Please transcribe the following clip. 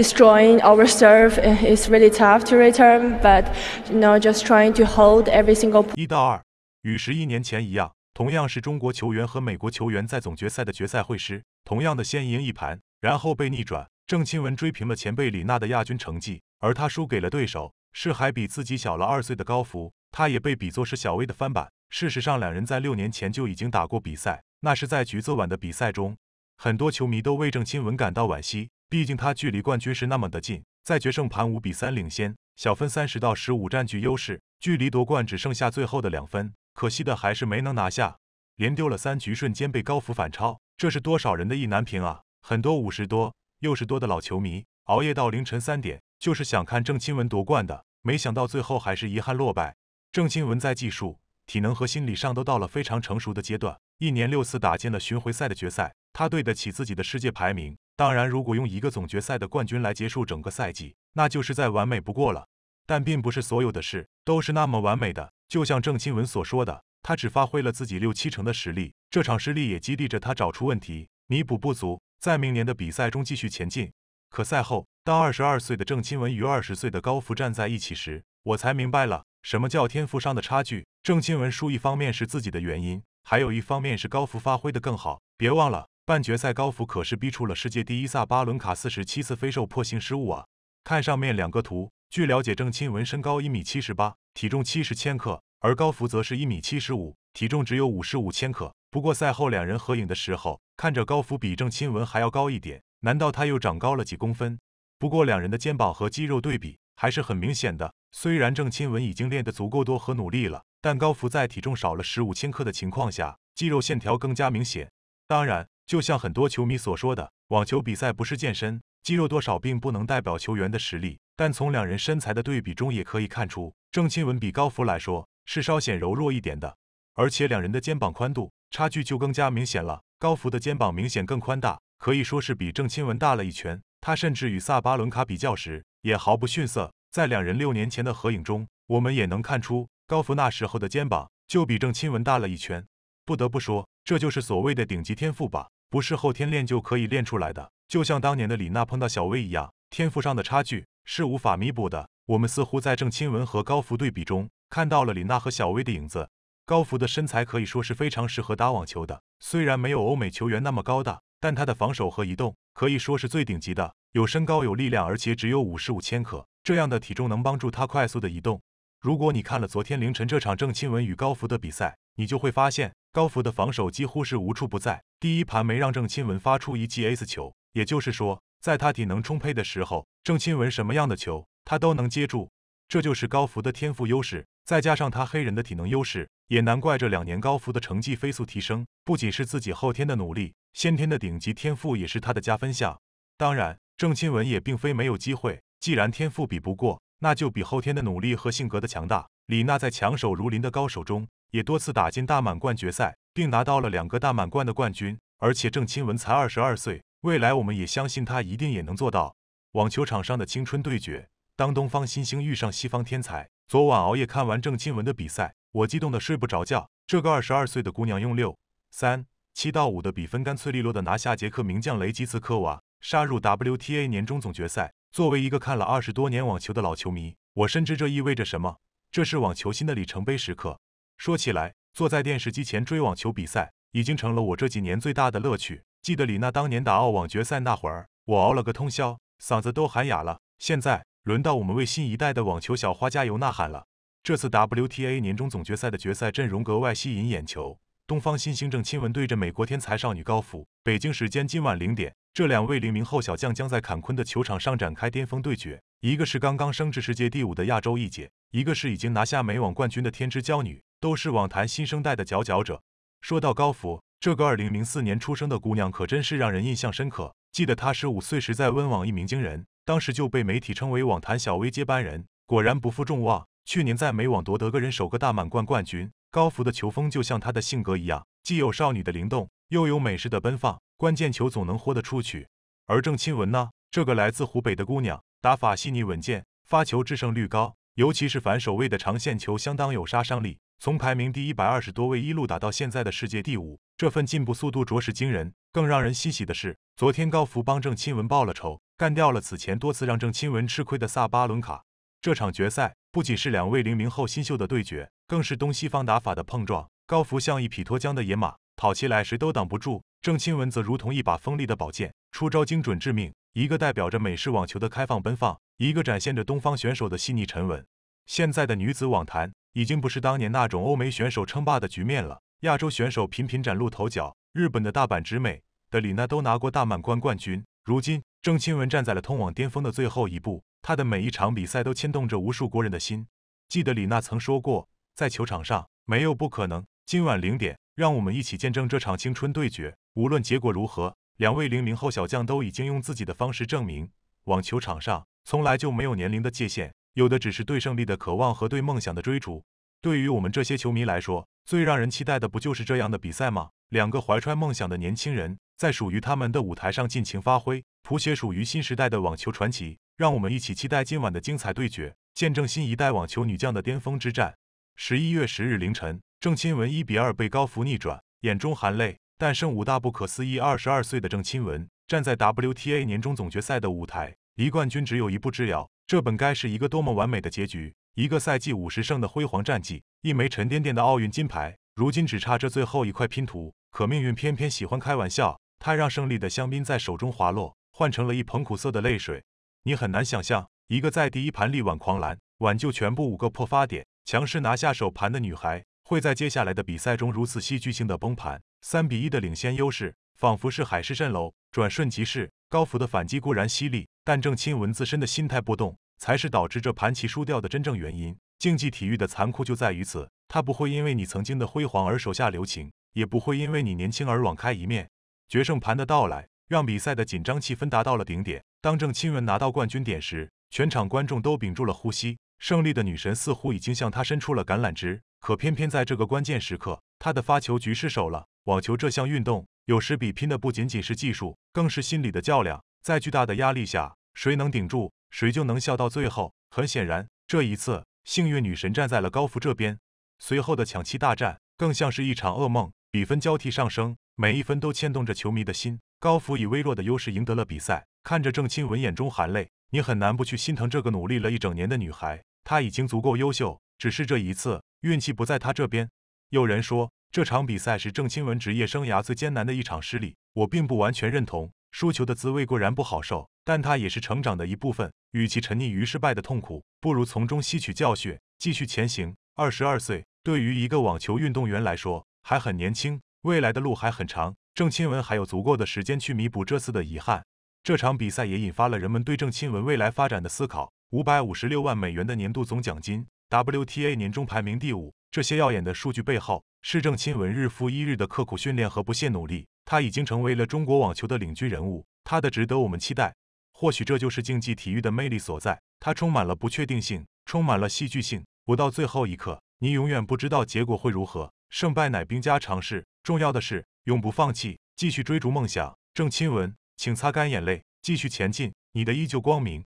destroying our serve is really tough to return, but you know, just trying to hold every single. 一到二，与十一年前一样，同样是中国球员和美国球员在总决赛的决赛会师，同样的先赢一盘，然后被逆转。郑钦文追平了前辈李娜的亚军成绩，而他输给了对手，是还比自己小了二岁的高福，他也被比作是小威的翻版。事实上，两人在六年前就已经打过比赛，那是在橘子碗的比赛中。很多球迷都为郑钦文感到惋惜。毕竟他距离冠军是那么的近，在决胜盘五比三领先，小分三十到十五占据优势，距离夺冠只剩下最后的两分。可惜的还是没能拿下，连丢了三局，瞬间被高福反超。这是多少人的意难平啊！很多五十多、六十多的老球迷，熬夜到凌晨三点，就是想看郑钦文夺冠的，没想到最后还是遗憾落败。郑钦文在技术、体能和心理上都到了非常成熟的阶段，一年六次打进了巡回赛的决赛，他对得起自己的世界排名。当然，如果用一个总决赛的冠军来结束整个赛季，那就是再完美不过了。但并不是所有的事都是那么完美的。就像郑钦文所说的，他只发挥了自己六七成的实力，这场失利也激励着他找出问题，弥补不足，在明年的比赛中继续前进。可赛后，当二十二岁的郑钦文与二十岁的高福站在一起时，我才明白了什么叫天赋上的差距。郑钦文输，一方面是自己的原因，还有一方面是高福发挥的更好。别忘了。半决赛，高福可是逼出了世界第一萨巴伦卡四十七次飞受破形失误啊！看上面两个图。据了解，郑钦文身高一米七十八，体重七十千克，而高福则是一米七十五，体重只有五十五千克。不过赛后两人合影的时候，看着高福比郑钦文还要高一点，难道他又长高了几公分？不过两人的肩膀和肌肉对比还是很明显的。虽然郑钦文已经练得足够多和努力了，但高福在体重少了十五千克的情况下，肌肉线条更加明显。当然。就像很多球迷所说的，网球比赛不是健身，肌肉多少并不能代表球员的实力。但从两人身材的对比中也可以看出，郑钦文比高芙来说是稍显柔弱一点的，而且两人的肩膀宽度差距就更加明显了。高芙的肩膀明显更宽大，可以说是比郑钦文大了一圈。他甚至与萨巴伦卡比较时也毫不逊色。在两人六年前的合影中，我们也能看出高芙那时候的肩膀就比郑钦文大了一圈。不得不说，这就是所谓的顶级天赋吧。不是后天练就可以练出来的，就像当年的李娜碰到小威一样，天赋上的差距是无法弥补的。我们似乎在郑钦文和高福对比中看到了李娜和小威的影子。高福的身材可以说是非常适合打网球的，虽然没有欧美球员那么高大，但他的防守和移动可以说是最顶级的。有身高有力量，而且只有五十五千克这样的体重能帮助他快速的移动。如果你看了昨天凌晨这场郑钦文与高福的比赛，你就会发现。高福的防守几乎是无处不在。第一盘没让郑钦文发出一记 ace 球，也就是说，在他体能充沛的时候，郑钦文什么样的球他都能接住。这就是高福的天赋优势，再加上他黑人的体能优势，也难怪这两年高福的成绩飞速提升。不仅是自己后天的努力，先天的顶级天赋也是他的加分项。当然，郑钦文也并非没有机会。既然天赋比不过，那就比后天的努力和性格的强大。李娜在强手如林的高手中。也多次打进大满贯决赛，并拿到了两个大满贯的冠军。而且郑钦文才二十二岁，未来我们也相信她一定也能做到。网球场上的青春对决，当东方新星遇上西方天才。昨晚熬夜看完郑钦文的比赛，我激动的睡不着觉。这个二十二岁的姑娘用六三七到五的比分干脆利落的拿下捷克名将雷吉兹科娃，杀入 WTA 年终总决赛。作为一个看了二十多年网球的老球迷，我深知这意味着什么。这是网球新的里程碑时刻。说起来，坐在电视机前追网球比赛，已经成了我这几年最大的乐趣。记得李娜当年打澳网决赛那会儿，我熬了个通宵，嗓子都喊哑了。现在轮到我们为新一代的网球小花加油呐喊了。这次 WTA 年终总决赛的决赛阵容格外吸引眼球，东方新星郑钦文对着美国天才少女高芙。北京时间今晚零点，这两位零零后小将将在坎昆的球场上展开巅峰对决。一个是刚刚升至世界第五的亚洲一姐，一个是已经拿下美网冠军的天之骄女。都是网坛新生代的佼佼者。说到高福，这个2004年出生的姑娘可真是让人印象深刻。记得她15岁时在温网一鸣惊人，当时就被媒体称为网坛小薇接班人。果然不负众望，去年在美网夺得个人首个大满贯冠军。高福的球风就像她的性格一样，既有少女的灵动，又有美式的奔放，关键球总能豁得出去。而郑钦文呢，这个来自湖北的姑娘，打法细腻稳健，发球制胜率高，尤其是反手位的长线球相当有杀伤力。从排名第一百二十多位一路打到现在的世界第五，这份进步速度着实惊人。更让人欣喜的是，昨天高福帮郑钦文报了仇，干掉了此前多次让郑钦文吃亏的萨巴伦卡。这场决赛不仅是两位零零后新秀的对决，更是东西方打法的碰撞。高福像一匹脱缰的野马，跑起来谁都挡不住；郑钦文则如同一把锋利的宝剑，出招精准致命。一个代表着美式网球的开放奔放，一个展现着东方选手的细腻沉稳。现在的女子网坛。已经不是当年那种欧美选手称霸的局面了，亚洲选手频频崭露头角。日本的大阪直美的李娜都拿过大满贯冠军。如今，郑钦文站在了通往巅峰的最后一步，她的每一场比赛都牵动着无数国人的心。记得李娜曾说过，在球场上没有不可能。今晚零点，让我们一起见证这场青春对决。无论结果如何，两位零零后小将都已经用自己的方式证明，网球场上从来就没有年龄的界限。有的只是对胜利的渴望和对梦想的追逐。对于我们这些球迷来说，最让人期待的不就是这样的比赛吗？两个怀揣梦想的年轻人，在属于他们的舞台上尽情发挥，谱写属于新时代的网球传奇。让我们一起期待今晚的精彩对决，见证新一代网球女将的巅峰之战。十一月十日凌晨，郑钦文一比二被高福逆转，眼中含泪。但胜五大不可思议，二十二岁的郑钦文站在 WTA 年终总决赛的舞台，离冠军只有一步之遥。这本该是一个多么完美的结局，一个赛季五十胜的辉煌战绩，一枚沉甸甸的奥运金牌，如今只差这最后一块拼图。可命运偏偏喜欢开玩笑，它让胜利的香槟在手中滑落，换成了一捧苦涩的泪水。你很难想象，一个在第一盘力挽狂澜，挽救全部五个破发点，强势拿下首盘的女孩，会在接下来的比赛中如此戏剧性的崩盘。三比一的领先优势，仿佛是海市蜃楼，转瞬即逝。高福的反击固然犀利。但郑钦文自身的心态波动才是导致这盘棋输掉的真正原因。竞技体育的残酷就在于此，它不会因为你曾经的辉煌而手下留情，也不会因为你年轻而网开一面。决胜盘的到来，让比赛的紧张气氛达到了顶点。当郑钦文拿到冠军点时，全场观众都屏住了呼吸，胜利的女神似乎已经向他伸出了橄榄枝。可偏偏在这个关键时刻，她的发球局失手了。网球这项运动，有时比拼的不仅仅是技术，更是心理的较量。在巨大的压力下，谁能顶住，谁就能笑到最后。很显然，这一次幸运女神站在了高福这边。随后的抢七大战更像是一场噩梦，比分交替上升，每一分都牵动着球迷的心。高福以微弱的优势赢得了比赛。看着郑钦文眼中含泪，你很难不去心疼这个努力了一整年的女孩。她已经足够优秀，只是这一次运气不在她这边。有人说这场比赛是郑钦文职业生涯最艰难的一场失利，我并不完全认同。输球的滋味固然不好受，但它也是成长的一部分。与其沉溺于失败的痛苦，不如从中吸取教训，继续前行。二十二岁对于一个网球运动员来说还很年轻，未来的路还很长，郑钦文还有足够的时间去弥补这次的遗憾。这场比赛也引发了人们对郑钦文未来发展的思考。五百五十六万美元的年度总奖金，WTA 年终排名第五，这些耀眼的数据背后是郑钦文日复一日的刻苦训练和不懈努力。他已经成为了中国网球的领军人物，他的值得我们期待。或许这就是竞技体育的魅力所在，它充满了不确定性，充满了戏剧性。不到最后一刻，你永远不知道结果会如何。胜败乃兵家常事，重要的是永不放弃，继续追逐梦想。郑钦文，请擦干眼泪，继续前进，你的依旧光明。